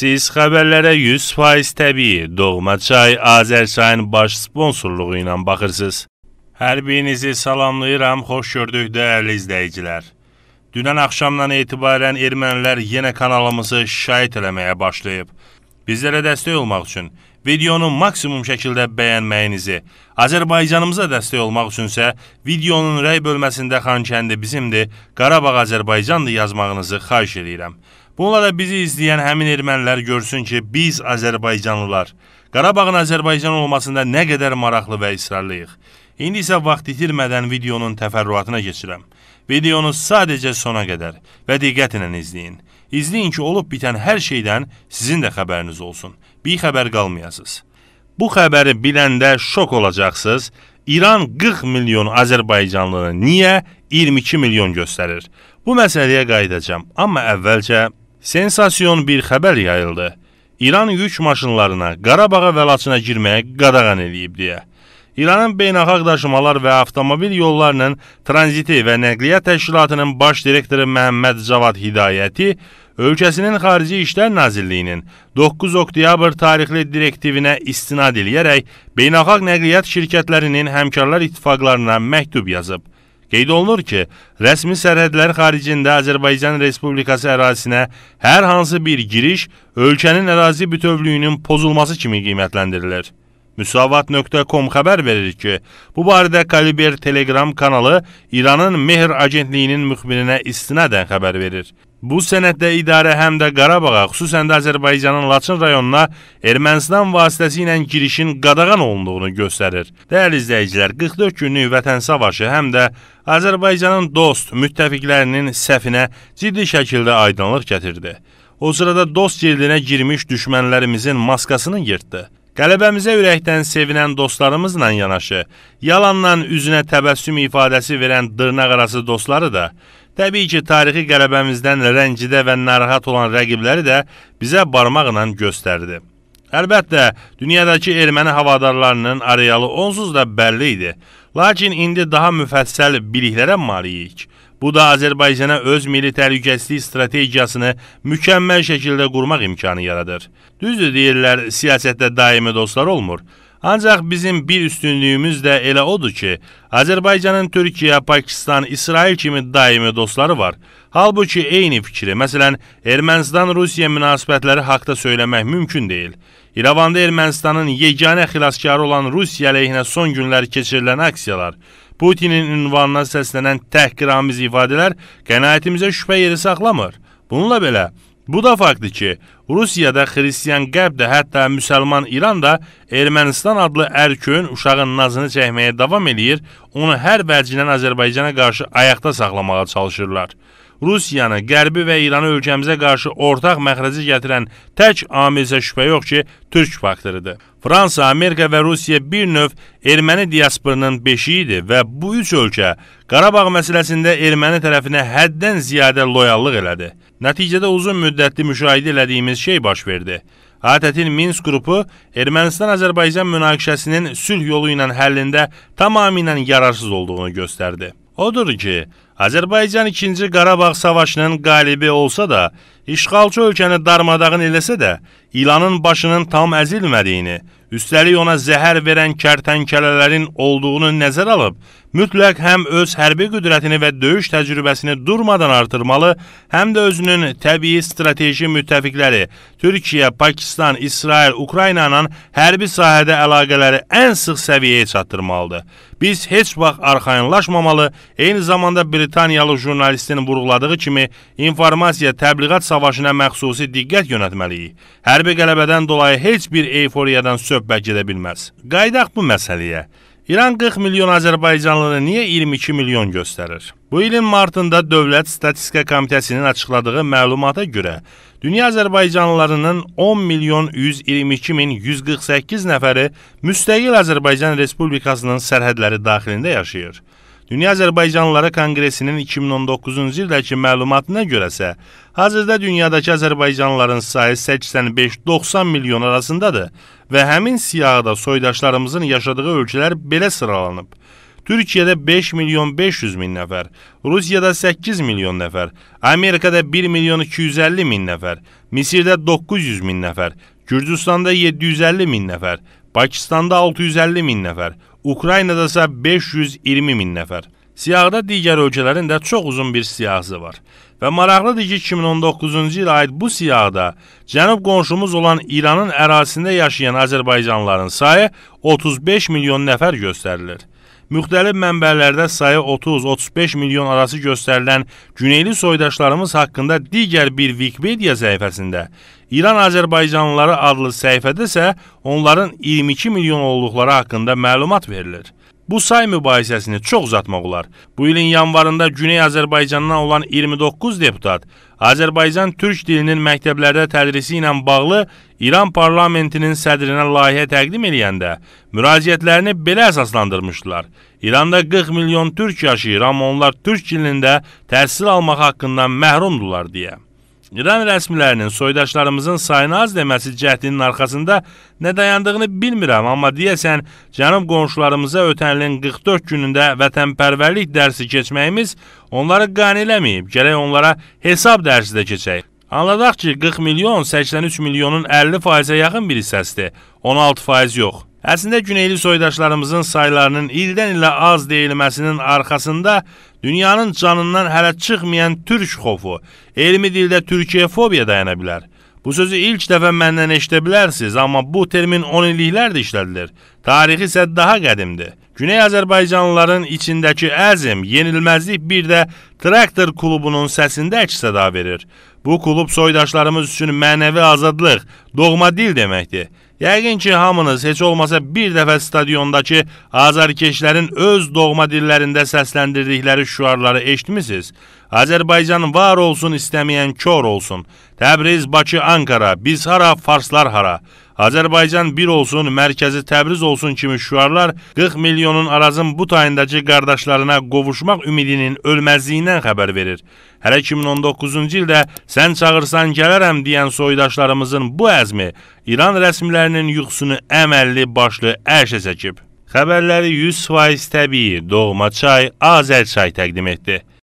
Siz xəbərlərə 100% təbii Doğma Çay Azərçayın baş sponsorluğu ilə baxırsınız. Hər birinizi salamlayıram, xoş gördük dəyərli izləyicilər. Dünən axşamdan etibarən ermənilər yenə kanalımızı şahid eləməyə başlayıb. Bizlərə dəstək olmaq üçün videonu maksimum şəkildə bəyənməyinizi, Azərbaycanımıza dəstək olmaq üçünsə videonun rəy bölməsində Xankəndi bizimdir, Qarabağ Azərbaycandır yazmağınızı xahiş edirəm. Bununla da bizi izləyən həmin ermənilər görsün ki, biz Azərbaycanlılar Qarabağın Azərbaycan olmasında nə qədər maraqlı və israrlıyıq. İndi isə vaxt itirmədən videonun təfərrüatına keçirəm. Videonu sadəcə sona qədər və diqqətlə izləyin. İzləyin ki, olub bitən hər şeydən sizin də xəbəriniz olsun. Bir xəbər qalmayasınız. Bu xəbəri biləndə şok olacaqsınız. İran 40 milyon Azərbaycanlını niyə 22 milyon göstərir? Bu məsələyə qayıdacağam, amma əvvəlcə Sensasiyon bir xəbər yayıldı. İran yük maşınlarına Qarabağa və Laçına girməyə qadağan eləyib deyə. İranın beynəlxalq daşımalar və avtomobil yollarının tranziti və nəqliyyat təşkilatının baş direktoru Məhəmməd Cavad Hidayəti ölkəsinin Xarici İşlər Nazirliyinin 9 oktyabr tarixli direktivinə istinad eləyərək beynəlxalq nəqliyyat şirkətlərinin həmkarlar ittifaqlarına məktub yazıb. Qeyd olunur ki, rəsmi sərhədlər xaricində Azərbaycan Respublikası ərazisinə hər hansı bir giriş ölkənin ərazi bütövlüyünün pozulması kimi qiymətləndirilir. Müsavat.com xəbər verir ki, bu barədə Kaliber Telegram kanalı İranın Mehr agentliyinin müxbirinə istinadən xəbər verir. Bu sənəddə idarə həm də Qarabağa, xüsusən də Azərbaycanın Laçın rayonuna Ermənistan vasitəsilə girişin qadağan olunduğunu göstərir. Dəyərli izləyicilər, 44 günlük Vətən savaşı həm də Azərbaycanın dost müttəfiqlərinin səhvinə ciddi şəkildə aydınlıq gətirdi. O sırada dost girdinə girmiş düşmənlərimizin maskasını yırtdı. Qələbəmizə ürəkdən sevinən dostlarımızla yanaşı, yalanla üzünə təbəssüm ifadəsi verən dırnaq arası dostları da Təbii ki, tarixi qələbəmizdən rəncidə və narahat olan rəqibləri də bizə barmaqla göstərdi. Əlbəttə, dünyadakı erməni havadarlarının arealı onsuz da bəlli idi. Lakin indi daha müfəssəl biliklərə malikik. Bu da Azərbaycana öz milli təhlükəsizlik strategiyasını mükəmməl şəkildə qurmaq imkanı yaradır. Düzdür deyirlər, siyasətdə daimi dostlar olmur. Ancaq bizim bir üstünlüyümüz də elə odur ki, Azərbaycanın Türkiyə, Pakistan, İsrail kimi daimi dostları var. Halbuki eyni fikri, məsələn, Ermənistan-Rusiya münasibətləri haqda söyləmək mümkün deyil. İrəvanda Ermənistanın yeganə xilaskarı olan Rusiya əleyhinə son günlər keçirilən aksiyalar, Putinin ünvanına səslənən təhqiramiz ifadələr qənaətimizə şübhə yeri saxlamır. Bununla belə, bu da faktdır ki, Rusiyada xristiyan Qərb də, hətta müsəlman İran da Ermənistan adlı ərköyün uşağın nazını çəkməyə davam eləyir, onu hər vəcindən Azərbaycana qarşı ayaqda saxlamağa çalışırlar. Rusiyanı, Qərbi və İranı ölkəmizə qarşı ortaq məxrəcə gətirən tək amil isə şübhə yox ki, türk faktoridir. Fransa, Amerika və Rusiya bir növ erməni diasporunun beşiyidir və bu üç ölkə Qarabağ məsələsində erməni tərəfinə həddən ziyadə loyallıq elədi. Nəticədə uzun müddətli müşahidə elədiyimiz şey baş verdi. ATƏT-in Minsk qrupu Ermənistan-Azərbaycan münaqişəsinin sülh yolu ilə həllində tamamilə yararsız olduğunu göstərdi. Odur ki, Azərbaycan 2-ci Qarabağ savaşının qalibi olsa da, işğalçı ölkəni darmadağın eləsə də, ilanın başının tam əzilmədiyini, üstəlik ona zəhər verən kərtənkələlərin olduğunu nəzər alıb, mütləq həm öz hərbi qüdrətini və döyüş təcrübəsini durmadan artırmalı, həm də özünün təbii strateji müttəfiqləri Türkiyə, Pakistan, İsrail, Ukrayna ilə hərbi sahədə əlaqələri ən sıx səviyyəyə çatdırmalıdır. Biz heç vaxt arxayınlaşmamalı, eyni zamanda Britaniya Britaniyalı jurnalistin vurğuladığı kimi informasiya təbliğat savaşına məxsusi diqqət yönətməliyik. Hərbi qələbədən dolayı heç bir eyforiyadan söhbət gedə bilməz. Qaydaq bu məsələyə. İran 40 milyon Azərbaycanlını niyə 22 milyon göstərir? Bu ilin martında Dövlət Statistika Komitəsinin açıqladığı məlumata görə, dünya Azərbaycanlılarının 10 milyon 122 min 148 nəfəri müstəqil Azərbaycan Respublikasının sərhədləri daxilində yaşayır. Dünya Azərbaycanlıları Konqresinin 2019-cu ildəki məlumatına görəsə, hazırda dünyadakı azərbaycanlıların sayı 85-90 milyon arasındadır və həmin siyahıda soydaşlarımızın yaşadığı ölkələr belə sıralanıb. Türkiyədə 5 milyon 500 min nəfər, Rusiyada 8 milyon nəfər, Amerikada 1 milyon 250 min nəfər, Misirdə 900 min nəfər, Gürcüstanda 750 min nəfər, Pakistanda 650 min nəfər, Ukraynada isə 520 min nəfər. Siyahıda digər ölkələrin də çox uzun bir siyahısı var. Və maraqlıdır ki, 2019-cu ilə aid bu siyahıda cənub qonşumuz olan İranın ərazisində yaşayan Azərbaycanlıların sayı 35 milyon nəfər göstərilir. Müxtəlif mənbələrdə sayı 30-35 milyon arası göstərilən güneyli soydaşlarımız haqqında digər bir Wikipedia səhifəsində İran Azərbaycanlıları adlı səhifədə isə onların 22 milyon olduqları haqqında məlumat verilir. Bu say mübahisəsini çox uzatmaq olar. Bu ilin yanvarında Güney Azərbaycandan olan 29 deputat Azərbaycan türk dilinin məktəblərdə tədrisi ilə bağlı İran parlamentinin sədrinə layihə təqdim edəndə müraciətlərini belə əsaslandırmışdılar. İranda 40 milyon türk yaşayır, amma onlar türk dilində təhsil almaq haqqından məhrumdular deyə. İran rəsmilərinin soydaşlarımızın sayını az deməsi cəhdinin arxasında nə dayandığını bilmirəm, amma deyəsən cənub qonşularımıza ötənilin 44 günündə vətənpərvərlik dərsi keçməyimiz onları qan eləməyib. Gərək onlara hesab dərsi də keçək. Anladaq ki, 40 milyon 83 milyonun 50%-ə yaxın bir hissəsidir. 16% yox. Əslində güneyli soydaşlarımızın saylarının ildən ilə az deyilməsinin arxasında Dünyanın canından hələ çıxmayan türk xofu, elmi dildə Türkiyə fobiya dayana bilər. Bu sözü ilk dəfə məndən eşidə bilərsiniz, amma bu termin 10 illiklərdir işlədilir. Tarixi isə daha qədimdir. Güney Azərbaycanlıların içindəki əzm, yenilməzlik bir də traktor klubunun səsində əks-səda verir. Bu klub soydaşlarımız üçün mənəvi azadlıq, doğma dil deməkdir. Yəqin ki, hamınız heç olmasa bir dəfə stadiondakı azarkeşlərin öz doğma dillərində səsləndirdikləri şüarları eşitmisiniz. Azərbaycan var olsun istəməyən kör olsun. Təbriz, Bakı, Ankara, biz hara, farslar hara. Azərbaycan bir olsun, mərkəzi Təbriz olsun kimi şüarlar 40 milyonun Arazın bu tayındakı qardaşlarına qovuşmaq ümidinin ölməzliyindən xəbər verir. Hələ 2019-cu ildə sən çağırsan gələrəm deyən soydaşlarımızın bu əzmi İran rəsmilərinin yuxusunu əməlli başlı əşə çəkib. Xəbərləri 100% təbii Doğma Çay, Azər Çay təqdim etdi.